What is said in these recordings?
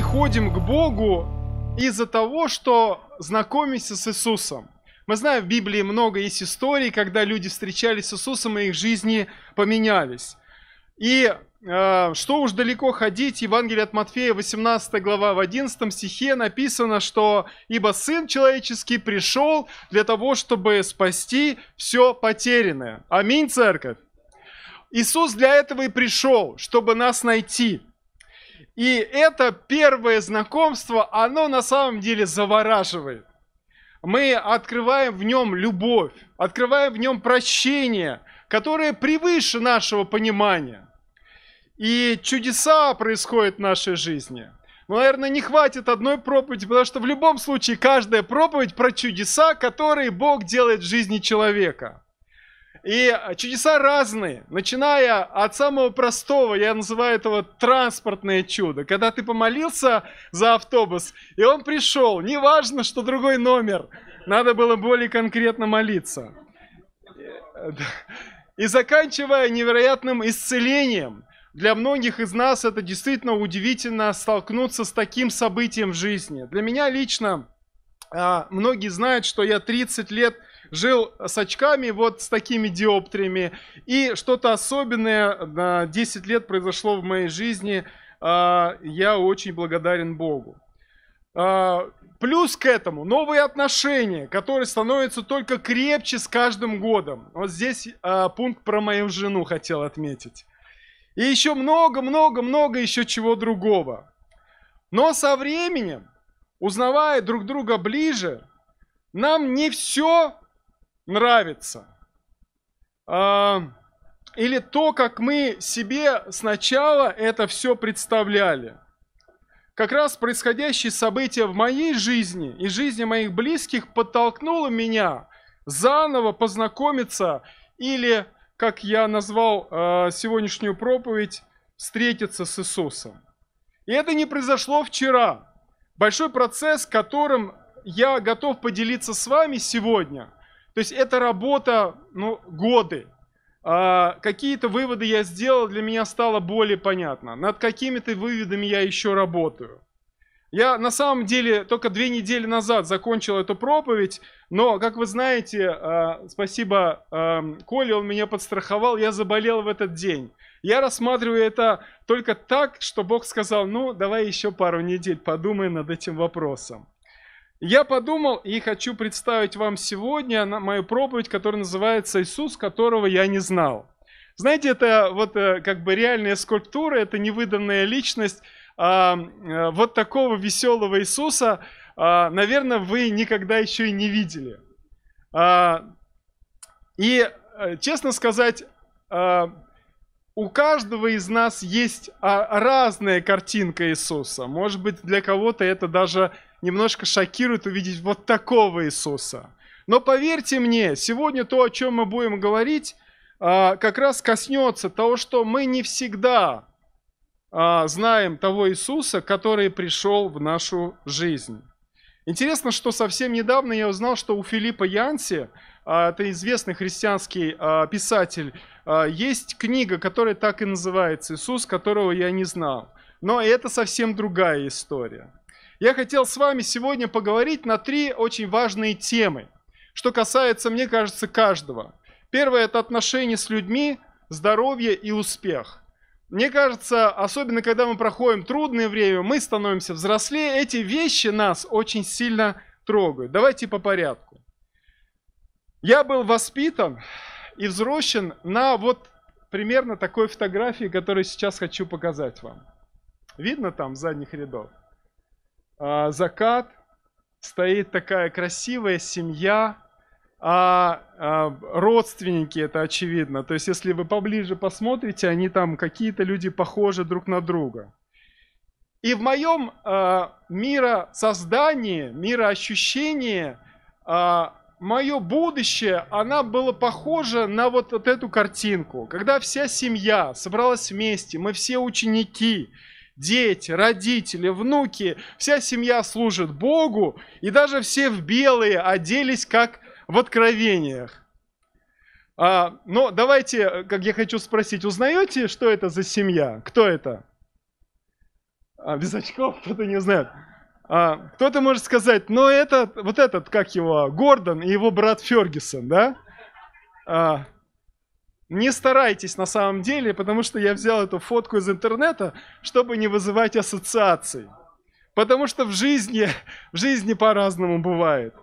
приходим к Богу из-за того, что знакомимся с Иисусом. Мы знаем, в Библии много есть историй, когда люди встречались с Иисусом, и их жизни поменялись. И э, что уж далеко ходить, Евангелие от Матфея, 18 глава, в 11 стихе написано, что «Ибо Сын Человеческий пришел для того, чтобы спасти все потерянное». Аминь, церковь! Иисус для этого и пришел, чтобы нас найти – и это первое знакомство, оно на самом деле завораживает. Мы открываем в нем любовь, открываем в нем прощение, которое превыше нашего понимания. И чудеса происходят в нашей жизни. Но, ну, наверное, не хватит одной проповеди, потому что в любом случае каждая проповедь про чудеса, которые Бог делает в жизни человека. И чудеса разные, начиная от самого простого, я называю этого транспортное чудо, когда ты помолился за автобус, и он пришел, неважно, что другой номер, надо было более конкретно молиться. И заканчивая невероятным исцелением, для многих из нас это действительно удивительно столкнуться с таким событием в жизни. Для меня лично, а, многие знают, что я 30 лет жил с очками, вот с такими диоптриями. И что-то особенное на 10 лет произошло в моей жизни. А, я очень благодарен Богу. А, плюс к этому новые отношения, которые становятся только крепче с каждым годом. Вот здесь а, пункт про мою жену хотел отметить. И еще много-много-много еще чего другого. Но со временем, узнавая друг друга ближе, нам не все нравится. А, или то, как мы себе сначала это все представляли. Как раз происходящие события в моей жизни и жизни моих близких подтолкнуло меня заново познакомиться или, как я назвал э, сегодняшнюю проповедь, встретиться с Иисусом. И это не произошло вчера. Большой процесс, которым я готов поделиться с вами сегодня – то есть это работа, ну, годы. А, какие-то выводы я сделал, для меня стало более понятно. Над какими-то выводами я еще работаю. Я на самом деле только две недели назад закончил эту проповедь, но, как вы знаете, э, спасибо э, Коле, он меня подстраховал, я заболел в этот день. Я рассматриваю это только так, что Бог сказал, ну, давай еще пару недель подумай над этим вопросом. Я подумал и хочу представить вам сегодня мою проповедь, которая называется «Иисус, которого я не знал». Знаете, это вот э, как бы реальная скульптура, это невыданная личность а, э, вот такого веселого Иисуса, а, наверное, вы никогда еще и не видели. А, и, э, честно сказать, а, у каждого из нас есть а, разная картинка Иисуса. Может быть, для кого-то это даже немножко шокирует увидеть вот такого Иисуса. Но поверьте мне, сегодня то, о чем мы будем говорить, а, как раз коснется того, что мы не всегда а, знаем того Иисуса, который пришел в нашу жизнь. Интересно, что совсем недавно я узнал, что у Филиппа Янси, а, это известный христианский писатель, есть книга, которая так и называется «Иисус, которого я не знал». Но это совсем другая история я хотел с вами сегодня поговорить на три очень важные темы, что касается, мне кажется, каждого. Первое – это отношения с людьми, здоровье и успех. Мне кажется, особенно когда мы проходим трудное время, мы становимся взрослее, эти вещи нас очень сильно трогают. Давайте по порядку. Я был воспитан и взросшен на вот примерно такой фотографии, которую сейчас хочу показать вам. Видно там задних рядов? А, закат, стоит такая красивая семья, а, а родственники это очевидно. То есть, если вы поближе посмотрите, они там какие-то люди похожи друг на друга. И в моем э, миросоздании, мироощущении, э, мое будущее, она была похожа на вот, вот эту картинку. Когда вся семья собралась вместе, мы все ученики, дети, родители, внуки, вся семья служит Богу, и даже все в белые оделись, как в откровениях. А, но давайте, как я хочу спросить, узнаете, что это за семья? Кто это? А, без очков кто-то не знает. А, кто-то может сказать, но «Ну, это, вот этот, как его, Гордон и его брат Фергюсон, да? А, не старайтесь на самом деле, потому что я взял эту фотку из интернета, чтобы не вызывать ассоциаций. Потому что в жизни, в жизни по-разному бывает.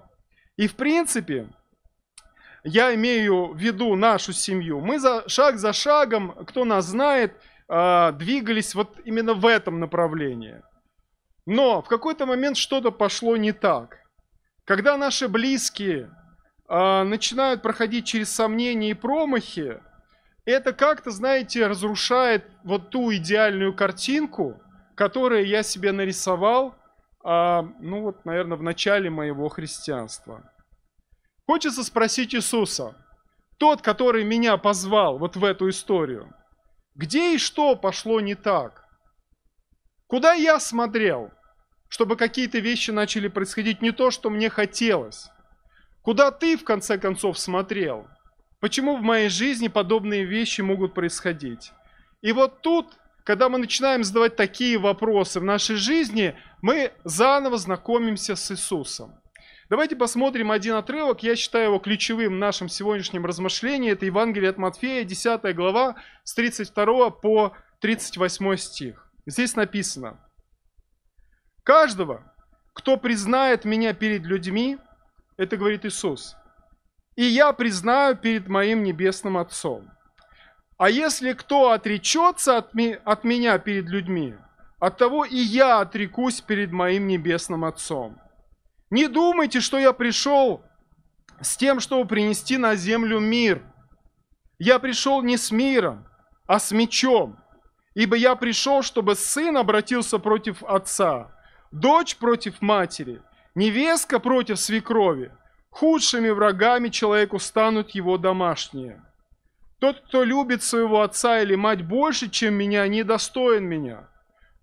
И в принципе, я имею в виду нашу семью. Мы за, шаг за шагом, кто нас знает, а, двигались вот именно в этом направлении. Но в какой-то момент что-то пошло не так. Когда наши близкие а, начинают проходить через сомнения и промахи, это как-то, знаете, разрушает вот ту идеальную картинку, которую я себе нарисовал, а, ну вот, наверное, в начале моего христианства. Хочется спросить Иисуса, тот, который меня позвал вот в эту историю, где и что пошло не так? Куда я смотрел, чтобы какие-то вещи начали происходить не то, что мне хотелось? Куда ты, в конце концов, смотрел? Почему в моей жизни подобные вещи могут происходить? И вот тут, когда мы начинаем задавать такие вопросы в нашей жизни, мы заново знакомимся с Иисусом. Давайте посмотрим один отрывок, я считаю его ключевым в нашем сегодняшнем размышлении. Это Евангелие от Матфея, 10 глава, с 32 по 38 стих. Здесь написано. «Каждого, кто признает меня перед людьми, это говорит Иисус, и я признаю перед моим небесным Отцом. А если кто отречется от, ми, от меня перед людьми, от того и я отрекусь перед моим небесным Отцом. Не думайте, что я пришел с тем, чтобы принести на землю мир. Я пришел не с миром, а с мечом, ибо я пришел, чтобы сын обратился против отца, дочь против матери, невестка против свекрови, Худшими врагами человеку станут его домашние. Тот, кто любит своего отца или мать больше, чем меня, недостоин меня.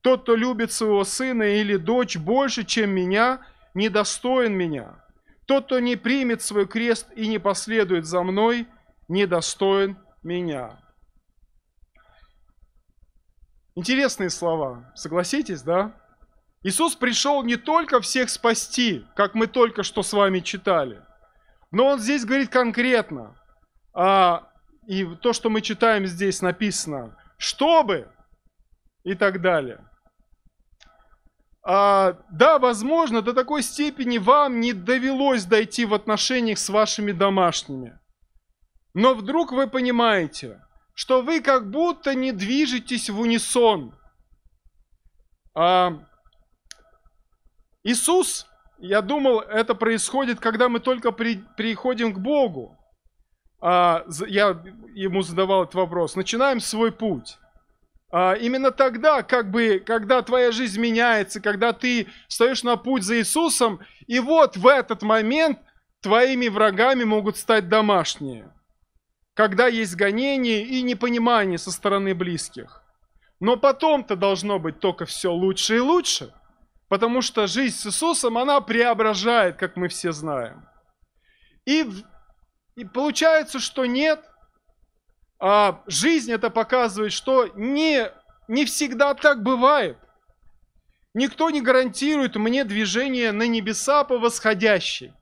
Тот, кто любит своего сына или дочь больше, чем меня, недостоин меня. Тот, кто не примет свой крест и не последует за мной, недостоин меня. Интересные слова, согласитесь, да? Иисус пришел не только всех спасти, как мы только что с вами читали. Но он здесь говорит конкретно. А, и то, что мы читаем здесь, написано. Чтобы и так далее. А, да, возможно, до такой степени вам не довелось дойти в отношениях с вашими домашними. Но вдруг вы понимаете, что вы как будто не движетесь в унисон. А, Иисус я думал, это происходит, когда мы только при, приходим к Богу. А, я ему задавал этот вопрос. Начинаем свой путь. А, именно тогда, как бы, когда твоя жизнь меняется, когда ты встаешь на путь за Иисусом, и вот в этот момент твоими врагами могут стать домашние. Когда есть гонение и непонимание со стороны близких. Но потом-то должно быть только все лучше и лучше – Потому что жизнь с Иисусом, она преображает, как мы все знаем. И, и получается, что нет. А жизнь это показывает, что не, не всегда так бывает. Никто не гарантирует мне движение на небеса по восходящей.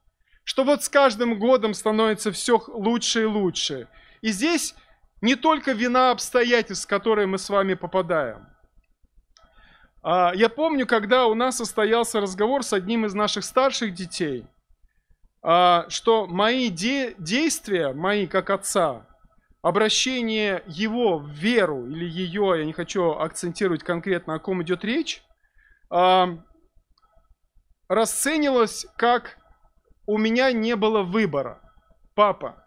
Что вот с каждым годом становится все лучше и лучше. И здесь не только вина обстоятельств, в которые мы с вами попадаем. А, я помню, когда у нас состоялся разговор с одним из наших старших детей, а, что мои де действия, мои как отца, обращение его в веру или ее, я не хочу акцентировать конкретно, о ком идет речь, а, расценилось как «у меня не было выбора». Папа,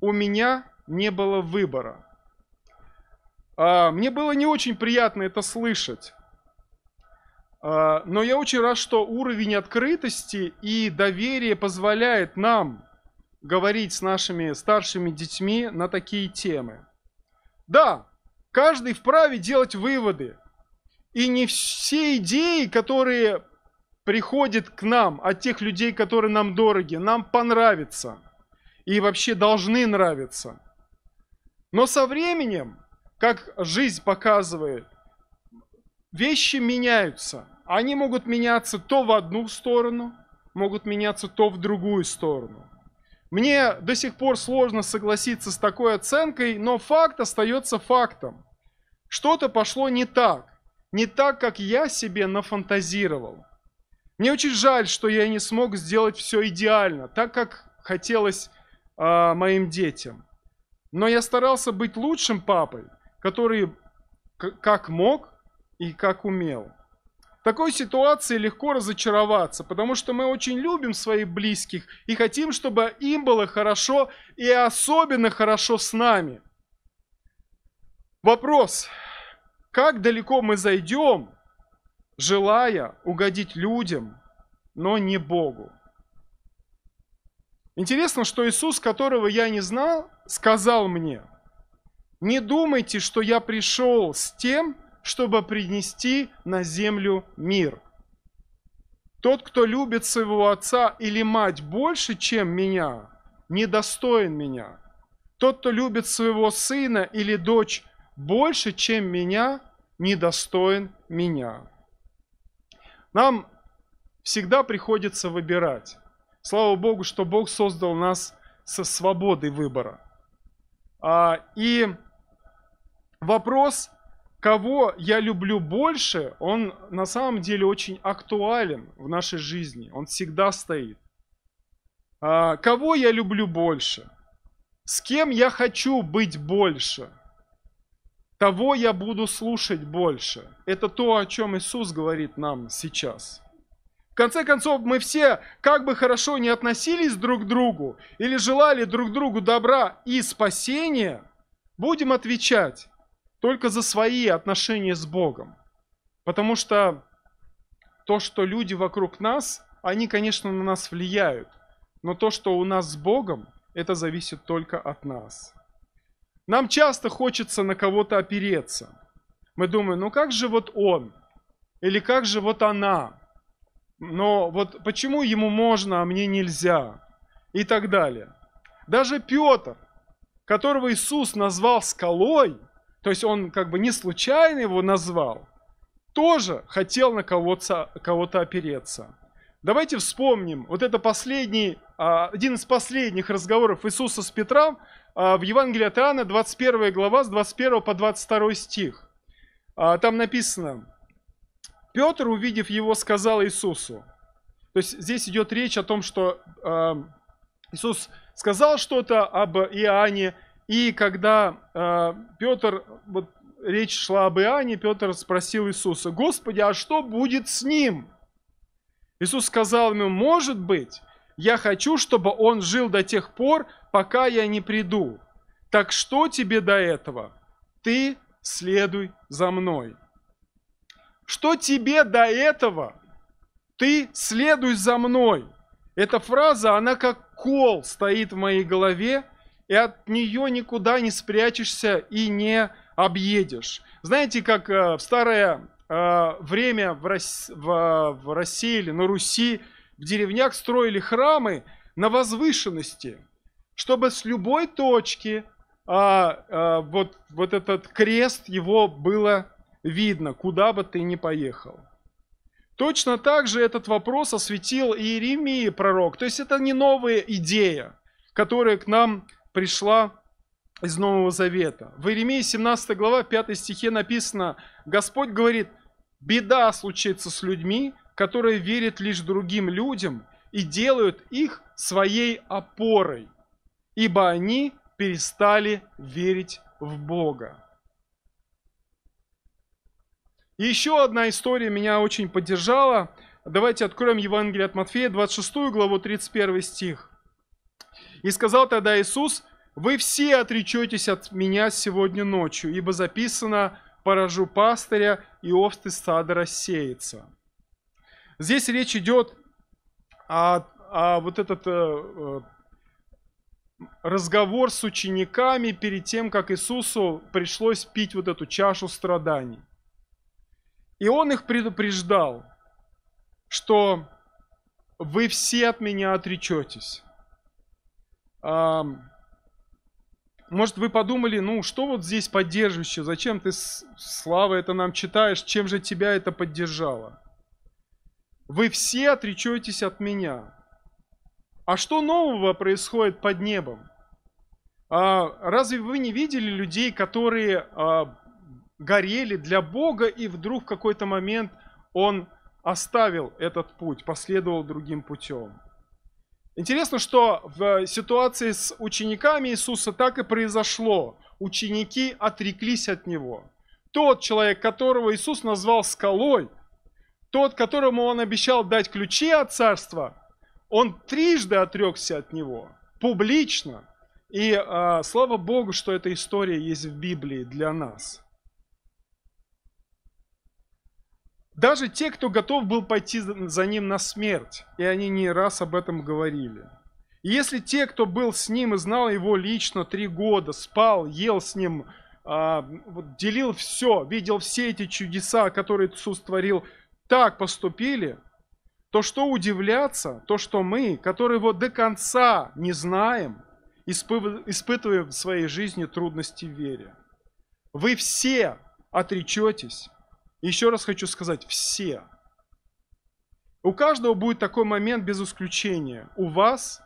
у меня не было выбора. А, мне было не очень приятно это слышать. А, но я очень рад, что уровень открытости и доверия позволяет нам говорить с нашими старшими детьми на такие темы. Да, каждый вправе делать выводы. И не все идеи, которые приходят к нам от тех людей, которые нам дороги, нам понравятся. И вообще должны нравиться. Но со временем как жизнь показывает, вещи меняются. Они могут меняться то в одну сторону, могут меняться то в другую сторону. Мне до сих пор сложно согласиться с такой оценкой, но факт остается фактом. Что-то пошло не так, не так, как я себе нафантазировал. Мне очень жаль, что я не смог сделать все идеально, так как хотелось э, моим детям. Но я старался быть лучшим папой, который как мог и как умел. В такой ситуации легко разочароваться, потому что мы очень любим своих близких и хотим, чтобы им было хорошо и особенно хорошо с нами. Вопрос, как далеко мы зайдем, желая угодить людям, но не Богу? Интересно, что Иисус, которого я не знал, сказал мне – не думайте, что я пришел с тем, чтобы принести на землю мир. Тот, кто любит своего отца или мать больше, чем меня, недостоин меня. Тот, кто любит своего сына или дочь больше, чем меня, недостоин меня. Нам всегда приходится выбирать. Слава Богу, что Бог создал нас со свободой выбора. А, и вопрос, кого я люблю больше, он на самом деле очень актуален в нашей жизни. Он всегда стоит. А, кого я люблю больше? С кем я хочу быть больше? Того я буду слушать больше. Это то, о чем Иисус говорит нам сейчас. В конце концов, мы все, как бы хорошо ни относились друг к другу или желали друг другу добра и спасения, будем отвечать только за свои отношения с Богом. Потому что то, что люди вокруг нас, они, конечно, на нас влияют. Но то, что у нас с Богом, это зависит только от нас. Нам часто хочется на кого-то опереться. Мы думаем, ну как же вот он? Или как же вот она? Но вот почему ему можно, а мне нельзя? И так далее. Даже Петр, которого Иисус назвал скалой, то есть он как бы не случайно его назвал, тоже хотел на кого-то кого опереться. Давайте вспомним, вот это последний, а, один из последних разговоров Иисуса с Петром а, в Евангелии от Иоанна, 21 глава, с 21 по 22 стих. А, там написано, Петр, увидев его, сказал Иисусу. То есть здесь идет речь о том, что э, Иисус сказал что-то об Иоанне, и когда э, Петр, вот речь шла об Иоанне, Петр спросил Иисуса, «Господи, а что будет с ним?» Иисус сказал ему, «Может быть, я хочу, чтобы он жил до тех пор, пока я не приду. Так что тебе до этого? Ты следуй за мной». Что тебе до этого? Ты следуй за мной. Эта фраза, она как кол стоит в моей голове, и от нее никуда не спрячешься и не объедешь. Знаете, как э, в старое э, время в, России или на Руси в деревнях строили храмы на возвышенности, чтобы с любой точки а, э, вот, вот этот крест его было видно, куда бы ты ни поехал. Точно так же этот вопрос осветил и Иеремии пророк. То есть это не новая идея, которая к нам пришла из Нового Завета. В Иеремии 17 глава 5 стихе написано, Господь говорит, беда случится с людьми, которые верят лишь другим людям и делают их своей опорой, ибо они перестали верить в Бога. И еще одна история меня очень поддержала. Давайте откроем Евангелие от Матфея, 26 главу, 31 стих. «И сказал тогда Иисус, вы все отречетесь от меня сегодня ночью, ибо записано, поражу пастыря, и овцы стада рассеется». Здесь речь идет о, о вот этот э, э, разговор с учениками перед тем, как Иисусу пришлось пить вот эту чашу страданий. И он их предупреждал, что вы все от меня отречетесь. Может, вы подумали, ну, что вот здесь поддерживающее, зачем ты, Слава, это нам читаешь, чем же тебя это поддержало? Вы все отречетесь от меня. А что нового происходит под небом? А, разве вы не видели людей, которые а, горели для Бога, и вдруг в какой-то момент он оставил этот путь, последовал другим путем. Интересно, что в ситуации с учениками Иисуса так и произошло. Ученики отреклись от Него. Тот человек, которого Иисус назвал скалой, тот, которому Он обещал дать ключи от Царства, он трижды отрекся от Него, публично. И э, слава Богу, что эта история есть в Библии для нас – Даже те, кто готов был пойти за ним на смерть, и они не раз об этом говорили. И если те, кто был с ним и знал его лично три года, спал, ел с ним, а, делил все, видел все эти чудеса, которые Иисус творил, так поступили, то что удивляться, то что мы, которые его до конца не знаем, испытываем в своей жизни трудности в вере. Вы все отречетесь еще раз хочу сказать, все. У каждого будет такой момент без исключения. У вас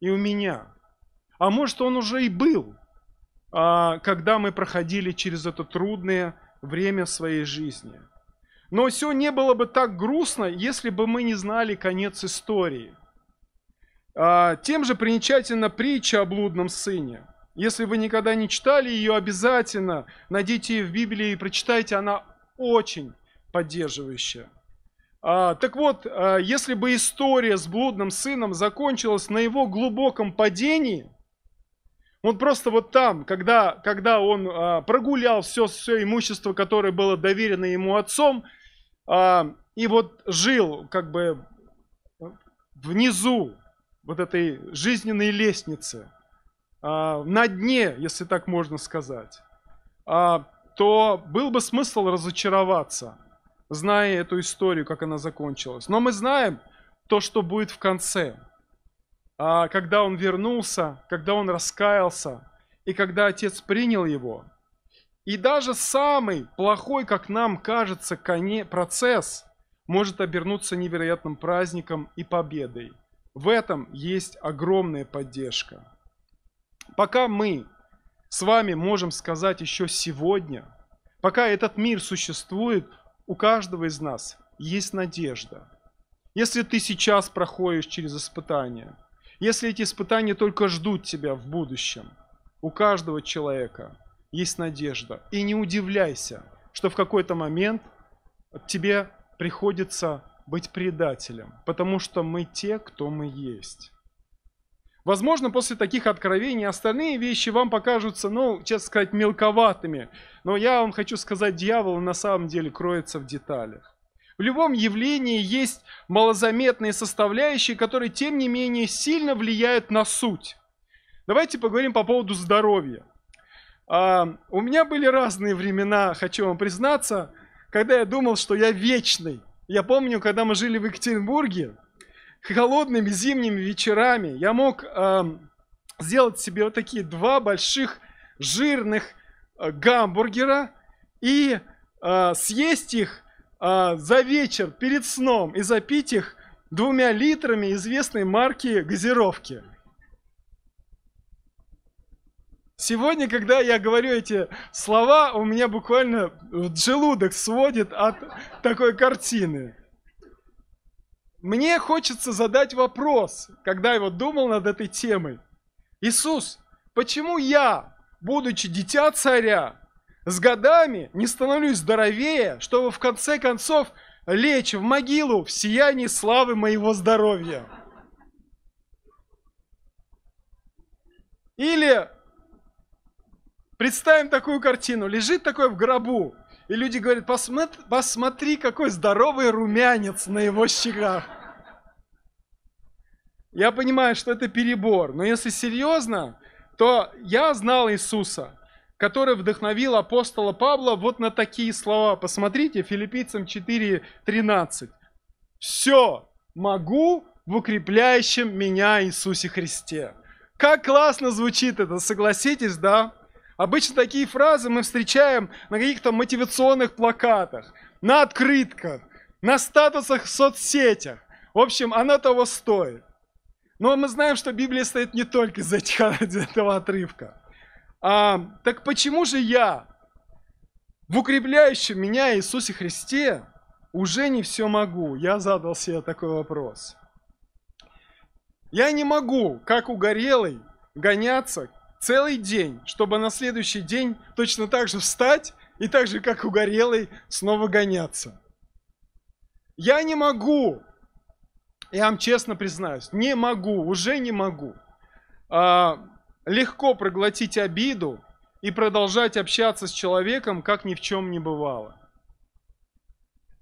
и у меня. А может он уже и был, а, когда мы проходили через это трудное время своей жизни. Но все не было бы так грустно, если бы мы не знали конец истории. А, тем же примечательна притча о блудном сыне. Если вы никогда не читали ее, обязательно найдите ее в Библии и прочитайте. Она очень поддерживающая. А, так вот, а, если бы история с блудным сыном закончилась на его глубоком падении, он просто вот там, когда, когда он а, прогулял все, все имущество, которое было доверено ему отцом, и вот жил как бы внизу вот этой жизненной лестницы, на дне, если так можно сказать, то был бы смысл разочароваться, зная эту историю, как она закончилась. Но мы знаем то, что будет в конце. А когда он вернулся, когда он раскаялся, и когда отец принял его. И даже самый плохой, как нам кажется, процесс может обернуться невероятным праздником и победой. В этом есть огромная поддержка. Пока мы с вами можем сказать еще сегодня, пока этот мир существует, у каждого из нас есть надежда. Если ты сейчас проходишь через испытания, если эти испытания только ждут тебя в будущем, у каждого человека есть надежда. И не удивляйся, что в какой-то момент тебе приходится быть предателем, потому что мы те, кто мы есть. Возможно, после таких откровений остальные вещи вам покажутся, ну, честно сказать, мелковатыми. Но я вам хочу сказать, дьявол на самом деле кроется в деталях. В любом явлении есть малозаметные составляющие, которые, тем не менее, сильно влияют на суть. Давайте поговорим по поводу здоровья. А, у меня были разные времена, хочу вам признаться, когда я думал, что я вечный. Я помню, когда мы жили в Екатеринбурге, холодными зимними вечерами я мог эм, сделать себе вот такие два больших жирных э, гамбургера и э, съесть их э, за вечер перед сном и запить их двумя литрами известной марки газировки. Сегодня, когда я говорю эти слова, у меня буквально желудок сводит от такой картины. Мне хочется задать вопрос, когда я вот думал над этой темой. Иисус, почему я, будучи дитя царя, с годами не становлюсь здоровее, чтобы в конце концов лечь в могилу в сиянии славы моего здоровья? Или представим такую картину. Лежит такой в гробу, и люди говорят, посмотри, посмотри, какой здоровый румянец на его щеках. Я понимаю, что это перебор, но если серьезно, то я знал Иисуса, который вдохновил апостола Павла вот на такие слова. Посмотрите, филиппийцам 4.13. «Все могу в укрепляющем меня Иисусе Христе». Как классно звучит это, согласитесь, да? Обычно такие фразы мы встречаем на каких-то мотивационных плакатах, на открытках, на статусах в соцсетях. В общем, оно того стоит. Но мы знаем, что Библия стоит не только из, этих, этого отрывка. А, так почему же я в укрепляющем меня Иисусе Христе уже не все могу? Я задал себе такой вопрос. Я не могу, как угорелый, гоняться целый день, чтобы на следующий день точно так же встать и так же, как угорелый, снова гоняться. Я не могу, я вам честно признаюсь, не могу, уже не могу а, легко проглотить обиду и продолжать общаться с человеком, как ни в чем не бывало.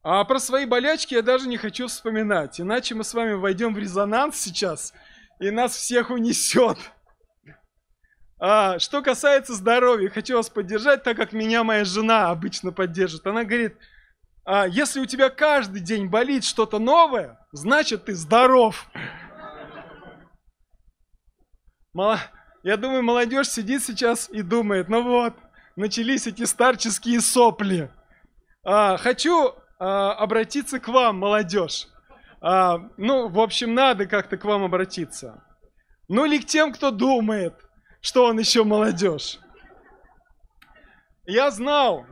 А про свои болячки я даже не хочу вспоминать, иначе мы с вами войдем в резонанс сейчас, и нас всех унесет. А, что касается здоровья, хочу вас поддержать, так как меня моя жена обычно поддержит. Она говорит, а, если у тебя каждый день болит что-то новое, значит ты здоров. Я думаю, молодежь сидит сейчас и думает, ну вот, начались эти старческие сопли. А, хочу а, обратиться к вам, молодежь. А, ну, в общем, надо как-то к вам обратиться. Ну или к тем, кто думает – что он еще молодежь. Я знал,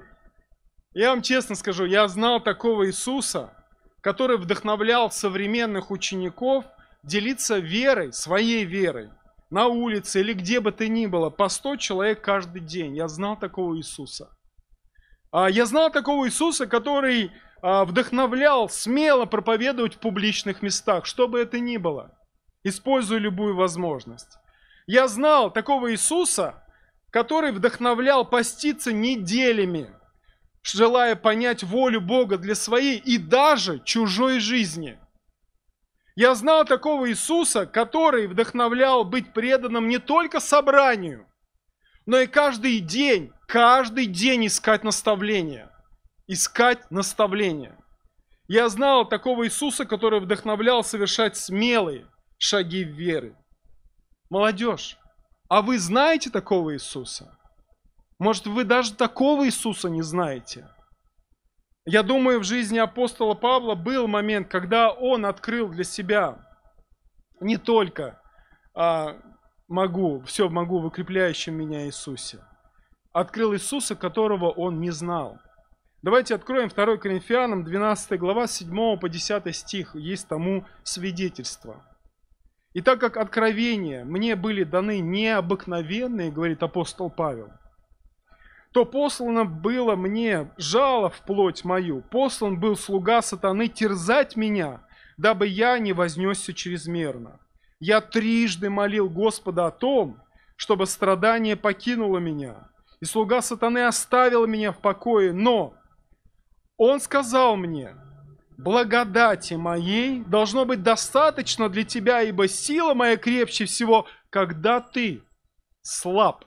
я вам честно скажу, я знал такого Иисуса, который вдохновлял современных учеников делиться верой, своей верой, на улице или где бы то ни было, по 100 человек каждый день. Я знал такого Иисуса. А, я знал такого Иисуса, который а, вдохновлял смело проповедовать в публичных местах, что бы это ни было, используя любую возможность. Я знал такого Иисуса, который вдохновлял поститься неделями, желая понять волю Бога для своей и даже чужой жизни. Я знал такого Иисуса, который вдохновлял быть преданным не только собранию, но и каждый день, каждый день искать наставления. Искать наставления. Я знал такого Иисуса, который вдохновлял совершать смелые шаги веры. Молодежь, а вы знаете такого Иисуса? Может, вы даже такого Иисуса не знаете? Я думаю, в жизни апостола Павла был момент, когда он открыл для себя не только а, могу, все могу в укрепляющем меня Иисусе. Открыл Иисуса, которого он не знал. Давайте откроем 2 Коринфянам 12 глава 7 по 10 стих. Есть тому свидетельство. И так как откровения мне были даны необыкновенные, говорит апостол Павел, то послано было мне жало в плоть мою, послан был слуга сатаны терзать меня, дабы я не вознесся чрезмерно. Я трижды молил Господа о том, чтобы страдание покинуло меня, и слуга сатаны оставил меня в покое, но он сказал мне, благодати моей должно быть достаточно для тебя, ибо сила моя крепче всего, когда ты слаб.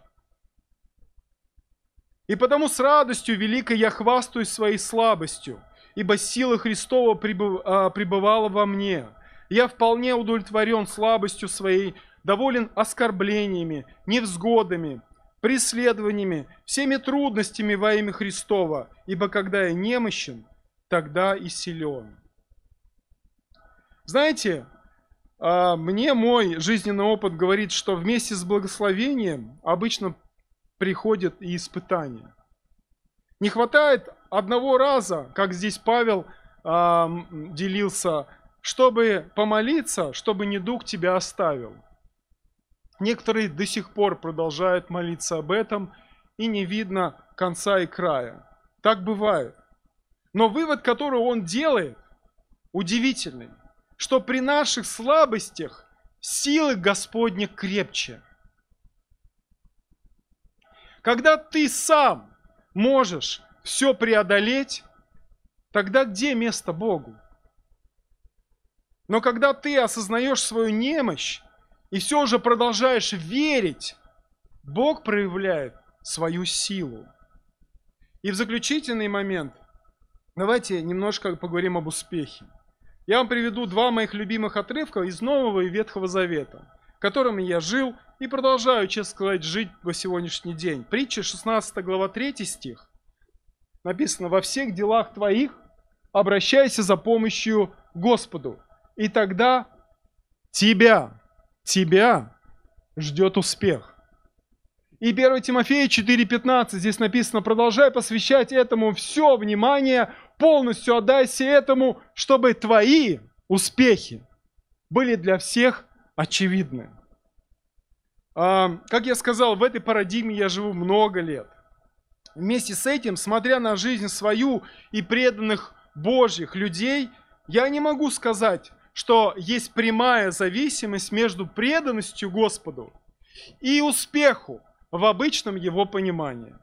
И потому с радостью великой я хвастаюсь своей слабостью, ибо сила Христова а, пребывала во мне. Я вполне удовлетворен слабостью своей, доволен оскорблениями, невзгодами, преследованиями, всеми трудностями во имя Христова, ибо когда я немощен, тогда и силен. Знаете, а, мне мой жизненный опыт говорит, что вместе с благословением обычно приходят и испытания. Не хватает одного раза, как здесь Павел а, делился, чтобы помолиться, чтобы недуг тебя оставил. Некоторые до сих пор продолжают молиться об этом, и не видно конца и края. Так бывает. Но вывод, который он делает, удивительный, что при наших слабостях силы Господня крепче. Когда ты сам можешь все преодолеть, тогда где место Богу? Но когда ты осознаешь свою немощь и все же продолжаешь верить, Бог проявляет свою силу. И в заключительный момент Давайте немножко поговорим об успехе. Я вам приведу два моих любимых отрывка из Нового и Ветхого Завета, которыми я жил и продолжаю, честно сказать, жить по сегодняшний день. Притча 16 глава 3 стих. Написано, во всех делах твоих обращайся за помощью Господу, и тогда тебя, тебя ждет успех. И 1 Тимофея 4.15 здесь написано, продолжай посвящать этому все внимание, полностью отдайся этому, чтобы твои успехи были для всех очевидны. А, как я сказал, в этой парадигме я живу много лет. Вместе с этим, смотря на жизнь свою и преданных Божьих людей, я не могу сказать, что есть прямая зависимость между преданностью Господу и успеху в обычном его понимании.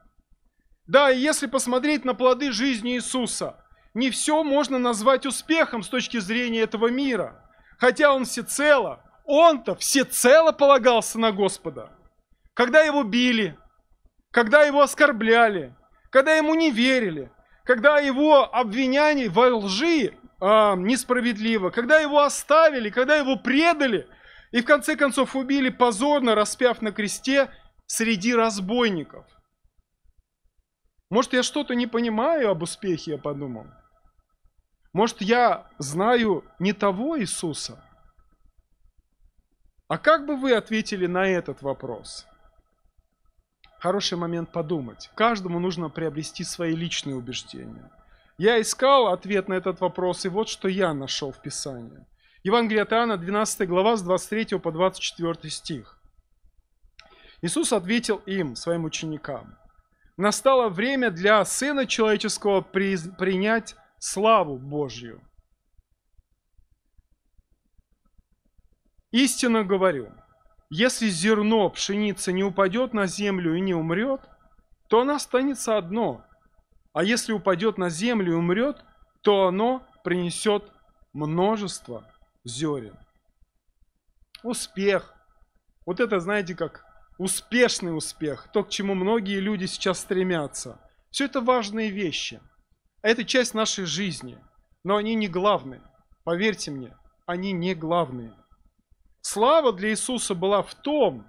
Да, и если посмотреть на плоды жизни Иисуса, не все можно назвать успехом с точки зрения этого мира. Хотя он всецело, он-то всецело полагался на Господа. Когда его били, когда его оскорбляли, когда ему не верили, когда его обвиняли во лжи э, несправедливо, когда его оставили, когда его предали и в конце концов убили позорно, распяв на кресте среди разбойников – может, я что-то не понимаю об успехе, я подумал. Может, я знаю не того Иисуса? А как бы вы ответили на этот вопрос? Хороший момент подумать. Каждому нужно приобрести свои личные убеждения. Я искал ответ на этот вопрос, и вот что я нашел в Писании. Евангелие от Иоанна, 12 глава, с 23 по 24 стих. Иисус ответил им, своим ученикам, настало время для Сына Человеческого принять славу Божью. Истинно говорю, если зерно пшеницы не упадет на землю и не умрет, то оно останется одно. А если упадет на землю и умрет, то оно принесет множество зерен. Успех. Вот это, знаете, как успешный успех, то, к чему многие люди сейчас стремятся. Все это важные вещи. Это часть нашей жизни, но они не главные. Поверьте мне, они не главные. Слава для Иисуса была в том,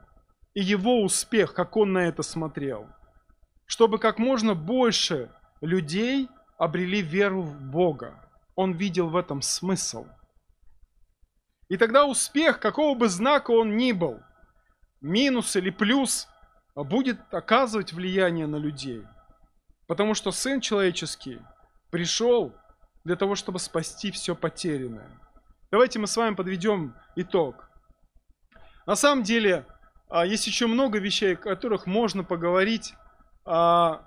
и его успех, как он на это смотрел, чтобы как можно больше людей обрели веру в Бога. Он видел в этом смысл. И тогда успех, какого бы знака он ни был – минус или плюс а, будет оказывать влияние на людей. Потому что Сын Человеческий пришел для того, чтобы спасти все потерянное. Давайте мы с вами подведем итог. На самом деле, а, есть еще много вещей, о которых можно поговорить, а,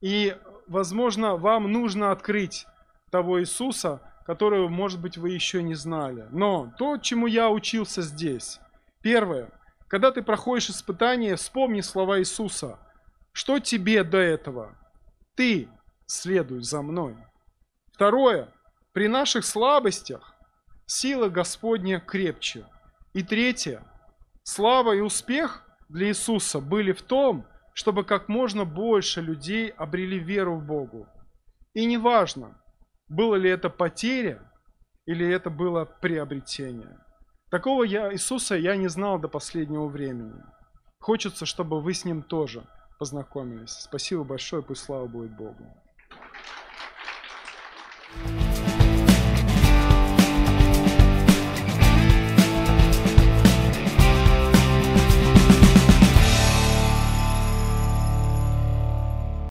и, возможно, вам нужно открыть того Иисуса, которого, может быть, вы еще не знали. Но то, чему я учился здесь. Первое. Когда ты проходишь испытание, вспомни слова Иисуса. Что тебе до этого? Ты следуй за мной. Второе. При наших слабостях сила Господня крепче. И третье. Слава и успех для Иисуса были в том, чтобы как можно больше людей обрели веру в Богу. И неважно, было ли это потеря или это было приобретение. Такого я, Иисуса я не знал до последнего времени. Хочется, чтобы вы с Ним тоже познакомились. Спасибо большое, пусть слава будет Богу. Thank you.